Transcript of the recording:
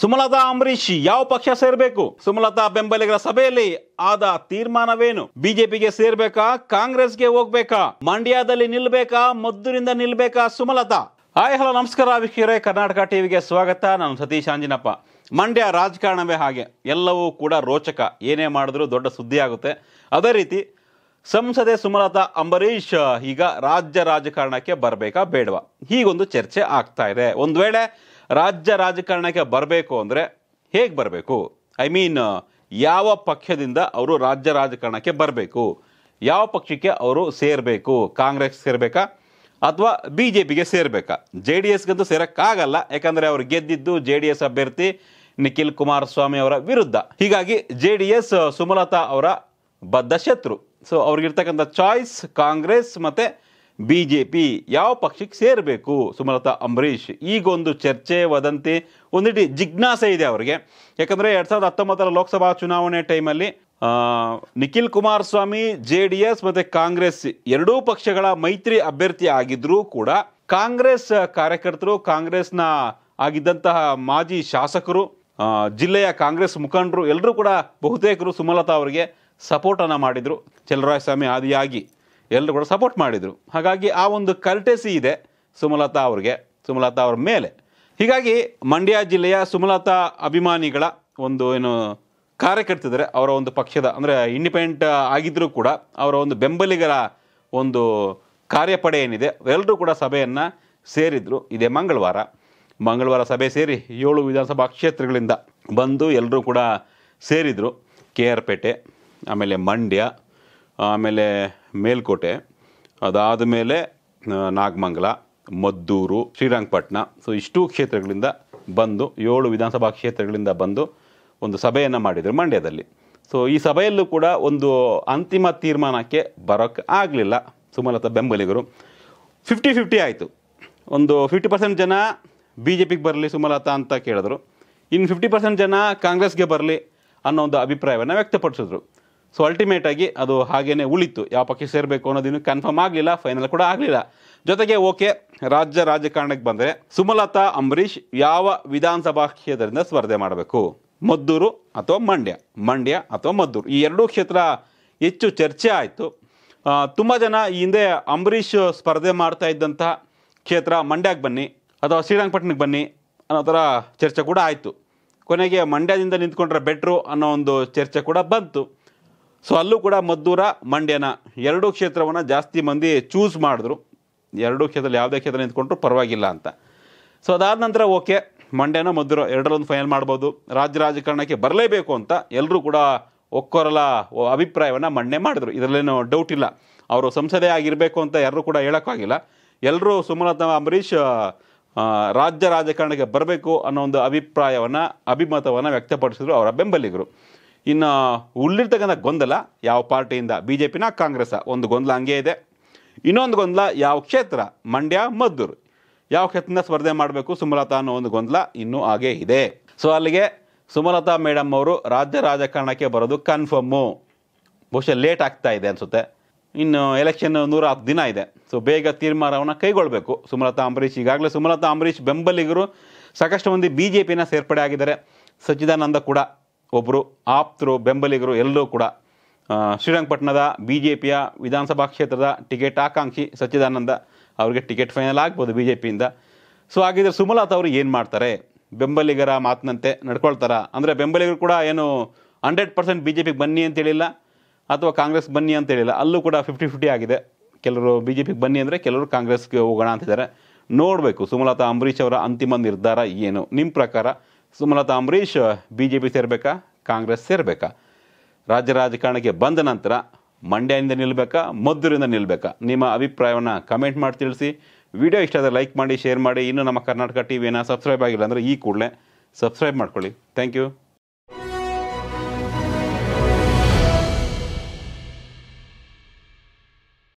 ಸುಮಲತಾ ಅಂಬರೀಶ್ ಯಾವ ಪಕ್ಷ ಸೇರಬೇಕು ಸುಮಲತಾ ಬೆಂಬಲಿಗರ ಸಭೆಯಲ್ಲಿ ಆದ ತೀರ್ಮಾನವೇನು ಬಿಜೆಪಿಗೆ ಸೇರ್ಬೇಕಾ ಕಾಂಗ್ರೆಸ್ಗೆ ಹೋಗ್ಬೇಕಾ ಮಂಡ್ಯದಲ್ಲಿ ನಿಲ್ಬೇಕಾ ಮದ್ದೂರಿಂದ ನಿಲ್ಬೇಕಾ ಸುಮಲತಾ ಹಾಯ್ ಹಲೋ ನಮಸ್ಕಾರ ವೀಕ್ಷಕರೇ ಕರ್ನಾಟಕ ಟಿವಿಗೆ ಸ್ವಾಗತ ನಾನು ಸತೀಶ್ ಅಂಜಿನಪ್ಪ ಮಂಡ್ಯ ರಾಜಕಾರಣವೇ ಹಾಗೆ ಎಲ್ಲವೂ ಕೂಡ ರೋಚಕ ಏನೇ ಮಾಡಿದ್ರು ದೊಡ್ಡ ಸುದ್ದಿ ಆಗುತ್ತೆ ಅದೇ ರೀತಿ ಸಂಸದೆ ಸುಮಲತಾ ಅಂಬರೀಶ್ ಈಗ ರಾಜ್ಯ ರಾಜಕಾರಣಕ್ಕೆ ಬರಬೇಕಾ ಬೇಡವಾ ಹೀಗೊಂದು ಚರ್ಚೆ ಆಗ್ತಾ ಇದೆ ಒಂದು ವೇಳೆ ರಾಜ್ಯ ರಾಜಕಾರಣಕ್ಕೆ ಬರಬೇಕು ಅಂದರೆ ಹೇಗೆ ಬರಬೇಕು ಐ ಮೀನ್ ಯಾವ ಪಕ್ಷದಿಂದ ಅವರು ರಾಜ್ಯ ರಾಜಕಾರಣಕ್ಕೆ ಬರಬೇಕು ಯಾವ ಪಕ್ಷಕ್ಕೆ ಅವರು ಸೇರಬೇಕು ಕಾಂಗ್ರೆಸ್ ಸೇರಬೇಕಾ ಅಥವಾ ಬಿ ಜೆ ಪಿಗೆ ಸೇರಬೇಕಾ ಜೆ ಡಿ ಎಸ್ಗಂತೂ ಸೇರೋಕ್ಕಾಗಲ್ಲ ಯಾಕಂದರೆ ಅವರು ಗೆದ್ದಿದ್ದು ಜೆ ಡಿ ಎಸ್ ಅಭ್ಯರ್ಥಿ ನಿಖಿಲ್ ಕುಮಾರಸ್ವಾಮಿ ಅವರ ವಿರುದ್ಧ ಹೀಗಾಗಿ ಜೆ ಡಿ ಎಸ್ ಸುಮಲತಾ ಅವರ ಬದ್ಧ ಶತ್ರು ಸೊ ಅವ್ರಿಗಿರ್ತಕ್ಕಂಥ ಚಾಯ್ಸ್ ಕಾಂಗ್ರೆಸ್ ಮತ್ತು ಬಿ ಜೆ ಪಿ ಯಾವ ಪಕ್ಷಕ್ಕೆ ಸೇರಬೇಕು ಸುಮಲತಾ ಅಂಬರೀಷ್ ಈಗೊಂದು ಚರ್ಚೆ ವದಂತಿ ಒಂದಿಟ್ಟು ಜಿಜ್ಞಾಸೆ ಇದೆ ಅವರಿಗೆ ಯಾಕಂದರೆ ಎರಡು ಸಾವಿರದ ಹತ್ತೊಂಬತ್ತರ ಲೋಕಸಭಾ ಚುನಾವಣೆ ಟೈಮಲ್ಲಿ Nikhil Kumaraswamy J D S ಮತ್ತು ಕಾಂಗ್ರೆಸ್ ಎರಡೂ ಪಕ್ಷಗಳ ಮೈತ್ರಿ ಅಭ್ಯರ್ಥಿ ಆಗಿದ್ದರೂ ಕೂಡ ಕಾಂಗ್ರೆಸ್ ಕಾರ್ಯಕರ್ತರು ಕಾಂಗ್ರೆಸ್ನ ಆಗಿದ್ದಂತಹ ಮಾಜಿ ಶಾಸಕರು ಜಿಲ್ಲೆಯ ಕಾಂಗ್ರೆಸ್ ಮುಖಂಡರು ಎಲ್ಲರೂ ಕೂಡ ಬಹುತೇಕರು ಸುಮಲತಾ ಅವರಿಗೆ ಸಪೋರ್ಟನ್ನು ಮಾಡಿದರು ಚಲರಾಯಸ್ವಾಮಿ ಆದಿಯಾಗಿ ಎಲ್ಲರೂ ಕೂಡ ಸಪೋರ್ಟ್ ಮಾಡಿದರು ಹಾಗಾಗಿ ಆ ಒಂದು ಕರ್ಟೆಸಿ ಇದೆ ಸುಮಲತಾ ಅವ್ರಿಗೆ ಸುಮಲತಾ ಅವ್ರ ಮೇಲೆ ಹೀಗಾಗಿ ಮಂಡ್ಯ ಜಿಲ್ಲೆಯ ಸುಮಲತಾ ಅಭಿಮಾನಿಗಳ ಒಂದು ಏನು ಕಾರ್ಯಕರ್ತಿದ್ದಾರೆ ಅವರ ಒಂದು ಪಕ್ಷದ ಅಂದರೆ ಇಂಡಿಪೆಂಡೆಂಟ್ ಆಗಿದ್ದರೂ ಕೂಡ ಅವರ ಒಂದು ಬೆಂಬಲಿಗರ ಒಂದು ಕಾರ್ಯಪಡೆ ಏನಿದೆ ಎಲ್ಲರೂ ಕೂಡ ಸಭೆಯನ್ನು ಸೇರಿದರು ಇದೇ ಮಂಗಳವಾರ ಮಂಗಳವಾರ ಸಭೆ ಸೇರಿ ಏಳು ವಿಧಾನಸಭಾ ಕ್ಷೇತ್ರಗಳಿಂದ ಬಂದು ಎಲ್ಲರೂ ಕೂಡ ಸೇರಿದರು ಕೆ ಆರ್ ಪೇಟೆ ಆಮೇಲೆ ಮಂಡ್ಯ ಆಮೇಲೆ ಮೇಲ್ಕೋಟೆ ಅದಾದ ಮೇಲೆ ನಾಗಮಂಗಲ ಮದ್ದೂರು ಶ್ರೀರಂಗಪಟ್ಟಣ ಸೊ ಇಷ್ಟು ಕ್ಷೇತ್ರಗಳಿಂದ ಬಂದು ಏಳು ವಿಧಾನಸಭಾ ಕ್ಷೇತ್ರಗಳಿಂದ ಬಂದು ಒಂದು ಸಭೆಯನ್ನು ಮಾಡಿದರು ಮಂಡ್ಯದಲ್ಲಿ ಸೊ ಈ ಸಭೆಯಲ್ಲೂ ಕೂಡ ಒಂದು ಅಂತಿಮ ತೀರ್ಮಾನಕ್ಕೆ ಬರೋಕ್ಕೆ ಆಗಲಿಲ್ಲ ಸುಮಲತಾ ಬೆಂಬಲಿಗರು ಫಿಫ್ಟಿ ಫಿಫ್ಟಿ ಆಯಿತು ಒಂದು ಫಿಫ್ಟಿ ಪರ್ಸೆಂಟ್ ಜನ ಬಿ ಜೆ ಪಿಗೆ ಬರಲಿ ಸುಮಲತಾ ಅಂತ ಕೇಳಿದ್ರು ಇನ್ನು ಫಿಫ್ಟಿ ಪರ್ಸೆಂಟ್ ಜನ ಕಾಂಗ್ರೆಸ್ಗೆ ಬರಲಿ ಅನ್ನೋ ಒಂದು ಅಭಿಪ್ರಾಯವನ್ನು ವ್ಯಕ್ತಪಡಿಸಿದ್ರು ಸೊ ಅಲ್ಟಿಮೇಟ್ ಆಗಿ ಅದು ಹಾಗೇ ಉಳಿತು ಯಾವ ಪಕ್ಷ ಸೇರಬೇಕು ಅನ್ನೋದಿನ್ನು ಕನ್ಫರ್ಮ್ ಆಗಲಿಲ್ಲ ಫೈನಲ್ ಕೂಡ ಆಗಲಿಲ್ಲ ಜೊತೆಗೆ ಓಕೆ ರಾಜ್ಯ ರಾಜಕಾರಣಕ್ಕೆ ಬಂದರೆ ಸುಮಲತಾ ಅಂಬರೀಷ್ ಯಾವ ವಿಧಾನಸಭಾ ಕ್ಷೇತ್ರದಿಂದ ಸ್ಪರ್ಧೆ ಮಾಡಬೇಕು ಮದ್ದೂರು ಅಥವಾ ಮಂಡ್ಯ ಮಂಡ್ಯ ಅಥವಾ ಮದ್ದೂರು ಈ ಎರಡೂ ಕ್ಷೇತ್ರ ಹೆಚ್ಚು ಚರ್ಚೆ ಆಯಿತು ತುಂಬ ಜನ ಈ ಹಿಂದೆ ಅಂಬರೀಷ್ ಸ್ಪರ್ಧೆ ಮಾಡ್ತಾ ಇದ್ದಂಥ ಕ್ಷೇತ್ರ ಮಂಡ್ಯಕ್ಕೆ ಬನ್ನಿ ಅಥವಾ ಶ್ರೀರಂಗಪಟ್ಟಣಕ್ಕೆ ಬನ್ನಿ ಅನ್ನೋ ಥರ ಚರ್ಚೆ ಕೂಡ ಆಯಿತು ಕೊನೆಗೆ ಮಂಡ್ಯದಿಂದ ನಿಂತ್ಕೊಂಡ್ರೆ ಬೆಟ್ರು ಅನ್ನೋ ಒಂದು ಚರ್ಚೆ ಕೂಡ ಬಂತು ಸೊ ಅಲ್ಲೂ ಕೂಡ ಮದ್ದೂರ ಮಂಡ್ಯನ ಎರಡೂ ಕ್ಷೇತ್ರವನ್ನು ಜಾಸ್ತಿ ಮಂದಿ ಚೂಸ್ ಮಾಡಿದ್ರು ಎರಡೂ ಕ್ಷೇತ್ರದಲ್ಲಿ ಯಾವುದೇ ಕ್ಷೇತ್ರ ನಿಂತ್ಕೊಂಡ್ರು ಪರವಾಗಿಲ್ಲ ಅಂತ ಸೊ ಅದಾದ ನಂತರ ಓಕೆ ಮಂಡ್ಯನ ಮದ್ದೂರ ಎರಡರೊಂದು ಫೈನಲ್ ಮಾಡ್ಬೋದು ರಾಜ್ಯ ರಾಜಕಾರಣಕ್ಕೆ ಬರಲೇಬೇಕು ಅಂತ ಎಲ್ಲರೂ ಕೂಡ ಒಕ್ಕೊರಲ ಅಭಿಪ್ರಾಯವನ್ನು ಮಂಡ್ಯ ಮಾಡಿದ್ರು ಇದರಲ್ಲೇನು ಡೌಟ್ ಇಲ್ಲ ಅವರು ಸಂಸದೆ ಆಗಿರಬೇಕು ಅಂತ ಯಾರೂ ಕೂಡ ಹೇಳೋಕ್ಕಾಗಿಲ್ಲ ಎಲ್ಲರೂ ಸುಮಲತ ಅಂಬರೀಷ್ ರಾಜ್ಯ ರಾಜಕಾರಣಕ್ಕೆ ಬರಬೇಕು ಅನ್ನೋ ಒಂದು ಅಭಿಪ್ರಾಯವನ್ನು ಅಭಿಮತವನ್ನು ವ್ಯಕ್ತಪಡಿಸಿದ್ರು ಅವರ ಬೆಂಬಲಿಗರು ಇನ್ನು ಉಳ್ಳಿರ್ತಕ್ಕಂಥ ಗೊಂದಲ ಯಾವ ಪಾರ್ಟಿಯಿಂದ ಬಿ ಜೆ ಪಿನ ಕಾಂಗ್ರೆಸ್ ಒಂದು ಗೊಂದಲ ಹಂಗೆ ಇದೆ ಇನ್ನೊಂದು ಗೊಂದಲ ಯಾವ ಕ್ಷೇತ್ರ ಮಂಡ್ಯ ಮದ್ದೂರು ಯಾವ ಕ್ಷೇತ್ರದಿಂದ ಸ್ಪರ್ಧೆ ಮಾಡಬೇಕು ಸುಮಲತಾ ಅನ್ನೋ ಒಂದು ಗೊಂದಲ ಇನ್ನೂ ಹಾಗೇ ಇದೆ ಸೊ ಅಲ್ಲಿಗೆ ಸುಮಲತಾ ಮೇಡಮ್ ಅವರು ರಾಜ್ಯ ರಾಜಕಾರಣಕ್ಕೆ ಬರೋದು ಕನ್ಫರ್ಮು ಬಹುಶಃ ಲೇಟ್ ಆಗ್ತಾ ಇದೆ ಅನಿಸುತ್ತೆ ಇನ್ನು ಎಲೆಕ್ಷನ್ ನೂರ ಹತ್ತು ದಿನ ಇದೆ ಸೊ ಬೇಗ ತೀರ್ಮಾನವನ್ನು ಕೈಗೊಳ್ಳಬೇಕು ಸುಮಲತಾ ಅಂಬರೀಷ್ ಈಗಾಗಲೇ ಸುಮಲತಾ ಅಂಬರೀಷ್ ಬೆಂಬಲಿಗರು ಸಾಕಷ್ಟು ಮಂದಿ ಬಿ ಜೆ ಪಿನ ಸೇರ್ಪಡೆ ಆಗಿದ್ದಾರೆ ಸಚ್ಚಿದಾನಂದ ಕೂಡ ಒಬ್ಬರು ಆಪ್ತರು ಬೆಂಬಲಿಗರು ಎಲ್ಲರೂ ಕೂಡ ಶ್ರೀರಂಗಪಟ್ಟಣದ ಬಿ ಜೆ ಪಿಯ ವಿಧಾನಸಭಾ ಕ್ಷೇತ್ರದ ಟಿಕೆಟ್ ಆಕಾಂಕ್ಷಿ ಸಚ್ಚಿದಾನಂದ ಅವರಿಗೆ ಟಿಕೆಟ್ ಫೈನಲ್ ಆಗ್ಬೋದು ಬಿ ಜೆ ಪಿಯಿಂದ ಸೊ ಹಾಗಿದ್ರೆ ಸುಮಲತಾ ಅವರು ಏನು ಮಾಡ್ತಾರೆ ಬೆಂಬಲಿಗರ ಮಾತಿನಂತೆ ನಡ್ಕೊಳ್ತಾರ ಅಂದರೆ ಬೆಂಬಲಿಗರು ಕೂಡ ಏನು ಹಂಡ್ರೆಡ್ ಪರ್ಸೆಂಟ್ ಬಿ ಜೆ ಪಿಗೆ ಬನ್ನಿ ಅಂತೇಳಿಲ್ಲ ಅಥವಾ ಕಾಂಗ್ರೆಸ್ ಬನ್ನಿ ಅಂತೇಳಿಲ್ಲ ಅಲ್ಲೂ ಕೂಡ ಫಿಫ್ಟಿ ಫಿಫ್ಟಿ ಆಗಿದೆ ಕೆಲವರು ಬಿ ಜೆ ಪಿಗೆ ಬನ್ನಿ ಅಂದರೆ ಕೆಲವರು ಕಾಂಗ್ರೆಸ್ಗೆ ಹೋಗೋಣ ಅಂತಿದ್ದಾರೆ ನೋಡಬೇಕು ಸುಮಲತಾ ಅಂಬರೀಷ್ ಅವರ ಅಂತಿಮ ನಿರ್ಧಾರ ಏನು ನಿಮ್ಮ ಪ್ರಕಾರ Sumalatha Ambareesh B J P ಸೇರಬೇಕಾ ಕಾಂಗ್ರೆಸ್ ಸೇರಬೇಕಾ ರಾಜ್ಯ ರಾಜಕಾರಣಕ್ಕೆ ಬಂದ ನಂತರ ಮಂಡ್ಯದಿಂದ ನಿಲ್ಲಬೇಕಾ ಮದ್ದೂರಿಂದ ನಿಲ್ಲಬೇಕಾ ನಿಮ್ಮ ಅಭಿಪ್ರಾಯವನ್ನು ಕಮೆಂಟ್ ಮಾಡಿ ತಿಳಿಸಿ ವಿಡಿಯೋ ಇಷ್ಟ ಆದರೆ ಲೈಕ್ ಮಾಡಿ ಶೇರ್ ಮಾಡಿ ಇನ್ನೂ ನಮ್ಮ ಕರ್ನಾಟಕ ವಿನ ಸಬ್ಸ್ಕ್ರೈಬ್ ಆಗಿಲ್ಲ ಅಂದರೆ ಈ ಕೂಡಲೇ ಸಬ್ಸ್ಕ್ರೈಬ್ ಮಾಡ್ಕೊಳ್ಳಿ ಥ್ಯಾಂಕ್ ಯು